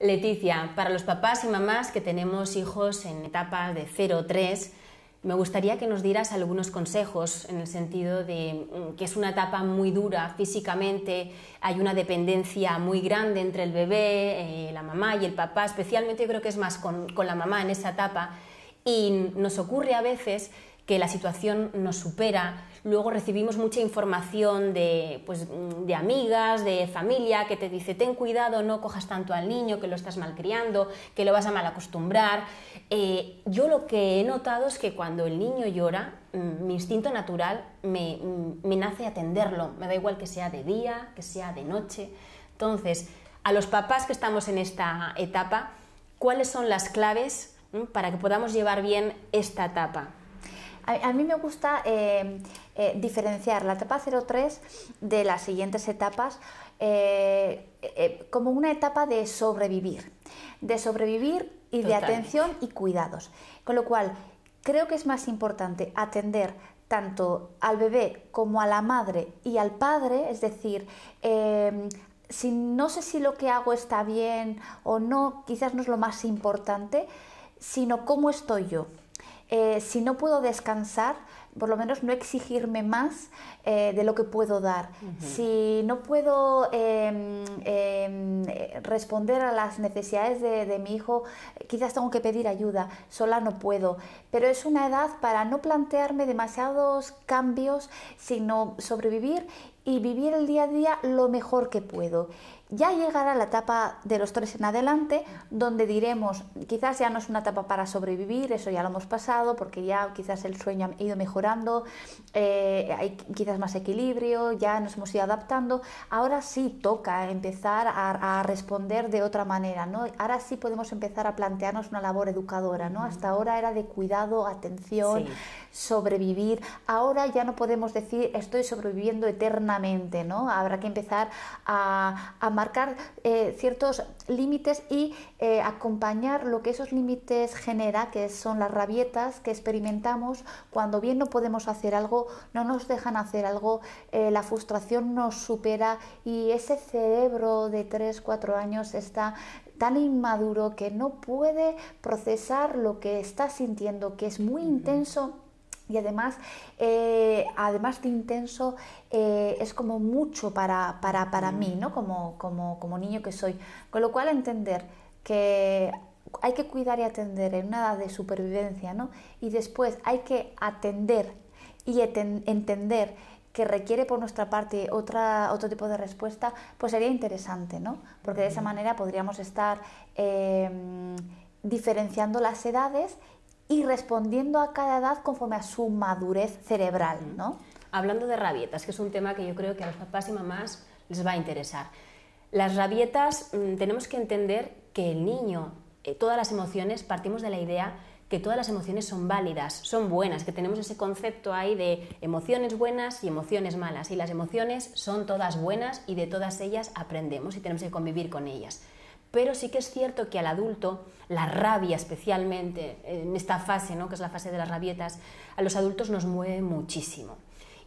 Leticia, para los papás y mamás que tenemos hijos en etapa de 0 3, me gustaría que nos dieras algunos consejos en el sentido de mm, que es una etapa muy dura físicamente, hay una dependencia muy grande entre el bebé, eh, la mamá y el papá, especialmente yo creo que es más con la mamá en esa etapa. Y nos ocurre a veces que la situación nos supera. Luego recibimos mucha información de, pues, de amigas, de familia, que te dice, ten cuidado, no cojas tanto al niño, que lo estás malcriando, que lo vas a malacostumbrar. acostumbrar. Eh, yo lo que he notado es que cuando el niño llora, mm, mi instinto natural me, mm, me nace atenderlo. Me da igual que sea de día, que sea de noche. Entonces, a los papás que estamos en esta etapa, ¿cuáles son las claves mm, para que podamos llevar bien esta etapa? A, mí me gusta eh, eh, diferenciar la etapa 03 de las siguientes etapas eh, como una etapa de sobrevivir, de sobrevivir y de atención y cuidados. Con lo cual, creo que es más importante atender tanto al bebé como a la madre y al padre, es decir, si no sé si lo que hago está bien o no, quizás no es lo más importante, sino cómo estoy yo. Eh, si no puedo descansar, por lo menos no exigirme más eh, de lo que puedo dar. Si no puedo em, em, responder a las necesidades de, mi hijo, quizás tengo que pedir ayuda, sola no puedo. Pero es una edad para no plantearme demasiados cambios, sino sobrevivir y vivir el día a día lo mejor que puedo ya llegará la etapa de los tres en adelante, donde diremos, quizás ya no es una etapa para sobrevivir, eso ya lo hemos pasado, porque ya quizás el sueño ha ido mejorando, eh, hay quizás más equilibrio, ya nos hemos ido adaptando. Ahora sí toca empezar a, responder de otra manera, ¿no? Ahora sí podemos empezar a plantearnos una labor educadora, ¿no? Hasta ahora era de cuidado, atención, sobrevivir. Ahora ya no podemos decir estoy sobreviviendo eternamente, ¿no? Habrá que empezar a, a marcar eh, ciertos límites y eh, acompañar lo que esos límites genera, que son las rabietas que experimentamos cuando bien no podemos hacer algo, no nos dejan hacer algo, eh, la frustración nos supera y ese cerebro de 3, 4 años está tan inmaduro que no puede procesar lo que está sintiendo, que es muy intenso y además, eh, además de intenso, eh, es como mucho para, para, mí, ¿no? Como, como, niño que soy. Con lo cual, entender que hay que cuidar y atender en una edad de supervivencia, ¿no? Y después hay que atender y entender que requiere por nuestra parte otra, otro tipo de respuesta, pues sería interesante, ¿no? Porque de esa manera podríamos estar em, diferenciando las edades y respondiendo a cada edad conforme a su madurez cerebral. ¿no? Hablando de rabietas, que es un tema que yo creo que a los papás y mamás les va a interesar. Las rabietas mm, tenemos que entender que el niño, eh, todas las emociones, partimos de la idea que todas las emociones son válidas, son buenas, que tenemos ese concepto ahí de emociones buenas y emociones malas. Y las emociones son todas buenas y de todas ellas aprendemos y tenemos que convivir con ellas. Pero sí que es cierto que al adulto, la rabia especialmente, en esta fase, ¿no? que es la fase de las rabietas, a los adultos nos mueve muchísimo.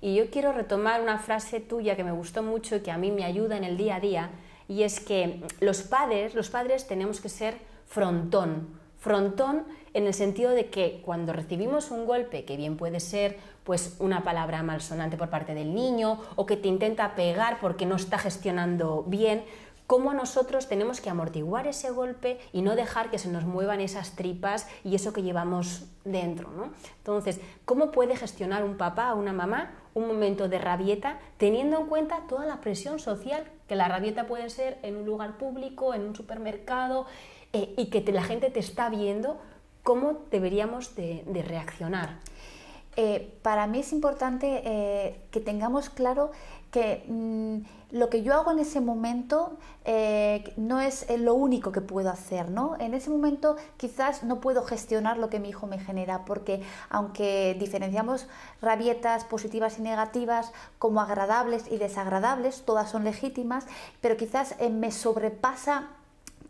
Y yo quiero retomar una frase tuya que me gustó mucho y que a mí me ayuda en el día a día, y es que los padres, los padres tenemos que ser frontón, frontón en el sentido de que cuando recibimos un golpe, que bien puede ser pues una palabra malsonante por parte del niño o que te intenta pegar porque no está gestionando bien, cómo nosotros tenemos que amortiguar ese golpe y no dejar que se nos muevan esas tripas y eso que llevamos dentro. Entonces, ¿cómo puede gestionar un papá o una mamá un momento de rabieta teniendo en cuenta toda la presión social que la rabieta puede ser en un lugar público, en un supermercado eh, y que la gente te está viendo? ¿Cómo deberíamos de, reaccionar? Eh, para mí es importante eh, que tengamos claro que mm, lo que yo hago en ese momento eh, no es eh, lo único que puedo hacer, ¿no? En ese momento quizás no puedo gestionar lo que mi hijo me genera, porque aunque diferenciamos rabietas positivas y negativas como agradables y desagradables, todas son legítimas, pero quizás eh, me sobrepasa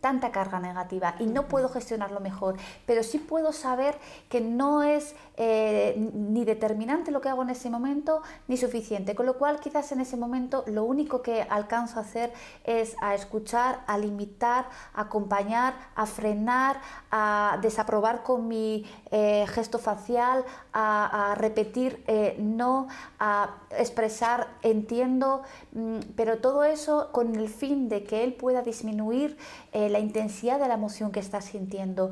tanta carga negativa y no puedo gestionarlo mejor, pero sí puedo saber que no es eh, ni determinante lo que hago en ese momento, ni suficiente. Con lo cual, quizás en ese momento lo único que alcanzo a hacer es a escuchar, a limitar, a acompañar, a frenar, a desaprobar con mi eh, gesto facial, a, repetir eh, no, a expresar entiendo, mm, pero todo eso con el fin de que él pueda disminuir la intensidad de la emoción que está sintiendo.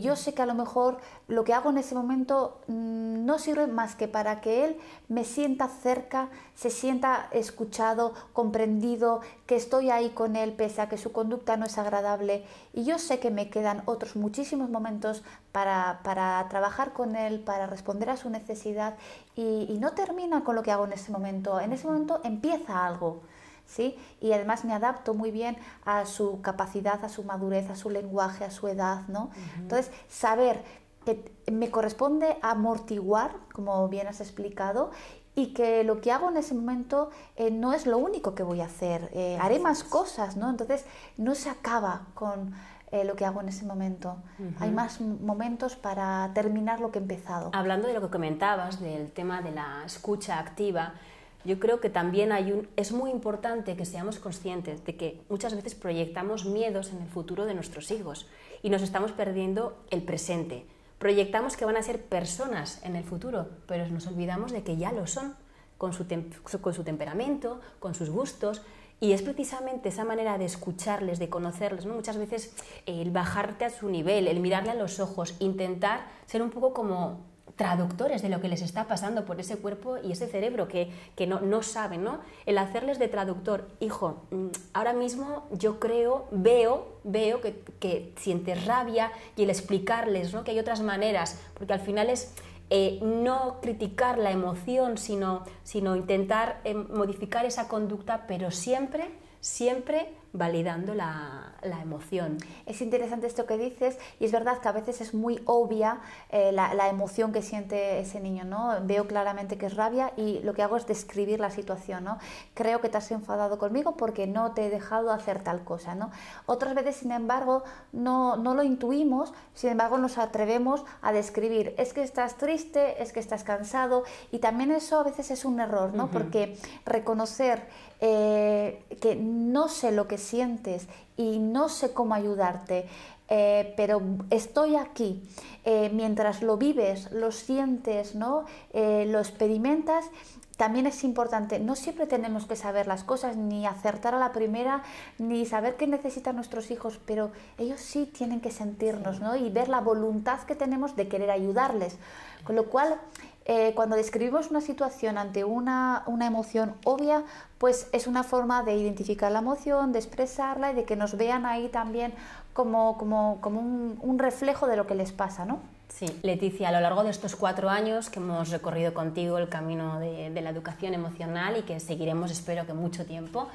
yo sé que a lo mejor lo que hago en ese momento Mm, no sirve más que para que Él me sienta cerca, se sienta escuchado, comprendido, que estoy ahí con Él pese a que su conducta no es agradable. Y yo sé que me quedan otros muchísimos momentos para, trabajar con Él, para responder a su necesidad y, no termina con lo que hago en ese momento. En ese momento empieza algo. ¿Sí? Y además me adapto muy bien a su capacidad, a su madurez, a su lenguaje, a su edad, ¿no? Entonces, saber me corresponde amortiguar, como bien has explicado, y que lo que hago en ese momento eh, no es lo único que voy a hacer, eh, haré más cosas, ¿no? Entonces no se acaba con eh, lo que hago en ese momento. Hay más momentos para terminar lo que he empezado. Hablando de lo que comentabas, del tema de la escucha activa, yo creo que también hay un, es muy importante que seamos conscientes de que muchas veces proyectamos miedos en el futuro de nuestros hijos y nos estamos perdiendo el presente Proyectamos que van a ser personas en el futuro, pero nos olvidamos de que ya lo son, con su, con su temperamento, con sus gustos, y es precisamente esa manera de escucharles, de conocerles, Muchas veces el bajarte a su nivel, el mirarle a los ojos, intentar ser un poco como traductores de lo que les está pasando por ese cuerpo y ese cerebro que, no, no saben, ¿no? El hacerles de traductor, hijo, mm, ahora mismo yo creo, veo, veo que, que sientes rabia y el explicarles, ¿no? Que hay otras maneras, porque al final es... Eh, no criticar la emoción, sino, sino intentar eh, modificar esa conducta, pero siempre, siempre validando la, emoción. Es interesante esto que dices y es verdad que a veces es muy obvia eh, la, emoción que siente ese niño, ¿no? Veo claramente que es rabia y lo que hago es describir la situación, ¿no? Creo que te has enfadado conmigo porque no te he dejado hacer tal cosa, ¿no? Otras veces, sin embargo, no, lo intuimos, sin embargo nos atrevemos a describir, es que estás triste, es que estás cansado y también eso a veces es un error, ¿no? Porque reconocer eh, que no sé lo que sientes y no sé cómo ayudarte, eh, pero estoy aquí. Eh, mientras lo vives, lo sientes, ¿no? Eh, lo experimentas, también es importante. No siempre tenemos que saber las cosas, ni acertar a la primera, ni saber qué necesitan nuestros hijos, pero ellos sí tienen que sentirnos, Y ver la voluntad que tenemos de querer ayudarles. Con lo cual, eh, cuando describimos una situación ante una, una, emoción obvia, pues es una forma de identificar la emoción, de expresarla y de que nos vean ahí también como, como, como un, un, reflejo de lo que les pasa, ¿no? Sí, Leticia, a lo largo de estos cuatro años que hemos recorrido contigo el camino de, de la educación emocional y que seguiremos, espero que mucho tiempo,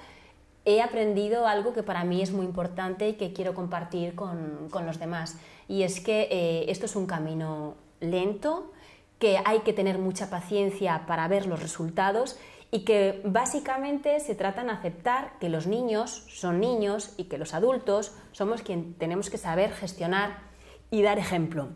he aprendido algo que para mí es muy importante y que quiero compartir con, con los demás. Y es que eh, esto es un camino lento, que hay que tener mucha paciencia para ver los resultados y que básicamente se trata en aceptar que los niños son niños y que los adultos somos quien tenemos que saber gestionar y dar ejemplo.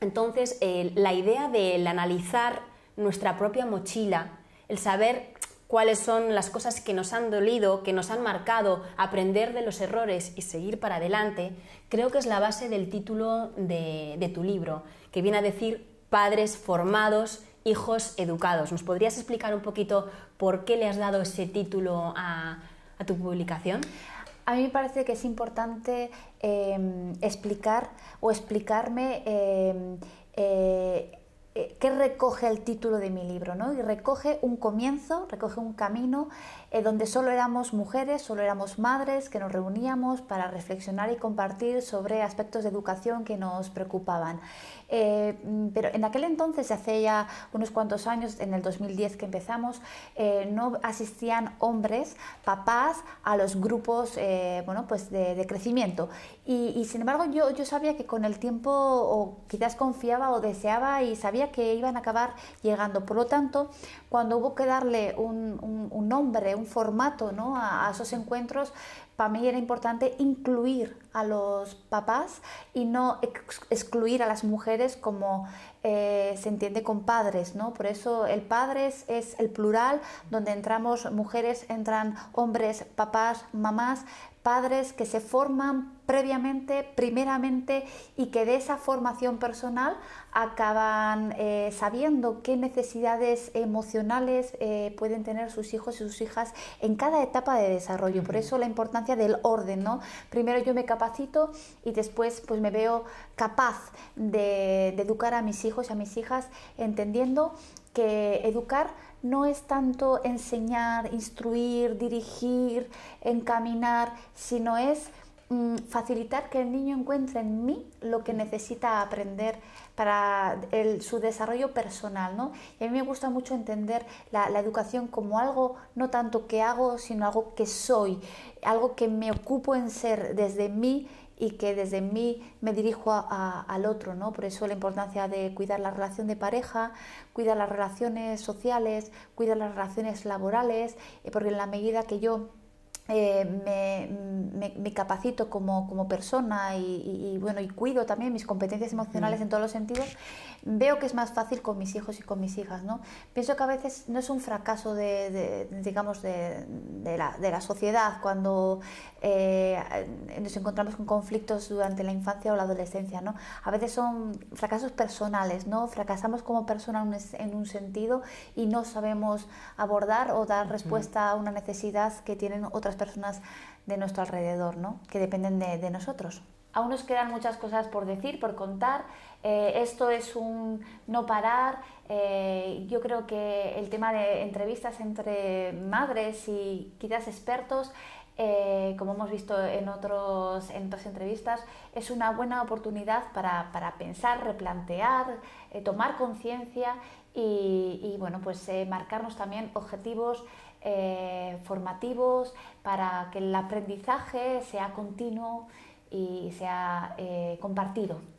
Entonces, eh, la idea del analizar nuestra propia mochila, el saber cuáles son las cosas que nos han dolido, que nos han marcado, aprender de los errores y seguir para adelante, creo que es la base del título de, de tu libro, que viene a decir padres formados, hijos educados. ¿Nos podrías explicar un poquito por qué le has dado ese título a, tu publicación? A mí me parece que es importante eh, explicar o explicarme eh, eh, eh, qué que recoge el título de mi libro, ¿no? Y recoge un comienzo, recoge un camino eh, donde solo éramos mujeres, solo éramos madres, que nos reuníamos para reflexionar y compartir sobre aspectos de educación que nos preocupaban. Eh, pero en aquel entonces, hace ya unos cuantos años, en el 2010 que empezamos, no asistían hombres, papás, a los grupos bueno, pues de crecimiento y, sin embargo yo, yo sabía que con el tiempo o quizás confiaba o deseaba y sabía que iban a acabar llegando. Por lo tanto, cuando hubo que darle un, nombre, un formato ¿no? a, a esos encuentros, para mí era importante incluir a los papás y no excluir a las mujeres como eh, se entiende con padres, ¿no? Por eso el padres es el plural, donde entramos mujeres, entran hombres, papás, mamás, padres que se forman previamente, primeramente, y que de esa formación personal acaban eh, sabiendo qué necesidades emocionales eh, pueden tener sus hijos y sus hijas en cada etapa de desarrollo. Por eso la importancia del orden, ¿no? Primero yo me y después pues me veo capaz de, de educar a mis hijos y a mis hijas entendiendo que educar no es tanto enseñar, instruir, dirigir, encaminar, sino es Mm, facilitar que el niño encuentre en mí lo que necesita aprender para el, su desarrollo personal. ¿no? Y a mí me gusta mucho entender la, educación como algo no tanto que hago, sino algo que soy, algo que me ocupo en ser desde mí y que desde mí me dirijo al otro. ¿no? Por eso la importancia de cuidar la relación de pareja, cuidar las relaciones sociales, cuidar las relaciones laborales, eh, porque en la medida que yo eh, me, capacito como, persona y, bueno y cuido también mis competencias emocionales mm. en todos los sentidos veo que es más fácil con mis hijos y con mis hijas no pienso que a veces no es un fracaso de, digamos de, la, sociedad cuando eh, nos encontramos con conflictos durante la infancia o la adolescencia no a veces son fracasos personales no fracasamos como persona en un, sentido y no sabemos abordar o dar respuesta a una necesidad que tienen otras personas de nuestro alrededor, que dependen de, nosotros. Aún nos quedan muchas cosas por decir, por contar. Eh, esto es un no parar. Eh, yo creo que el tema de entrevistas entre madres y quizás expertos, eh, como hemos visto en, otros, en otras entrevistas, es una buena oportunidad para, pensar, replantear, tomar conciencia y, y, bueno, pues marcarnos también objetivos eh, formativos, para que el aprendizaje sea continuo y sea eh, compartido.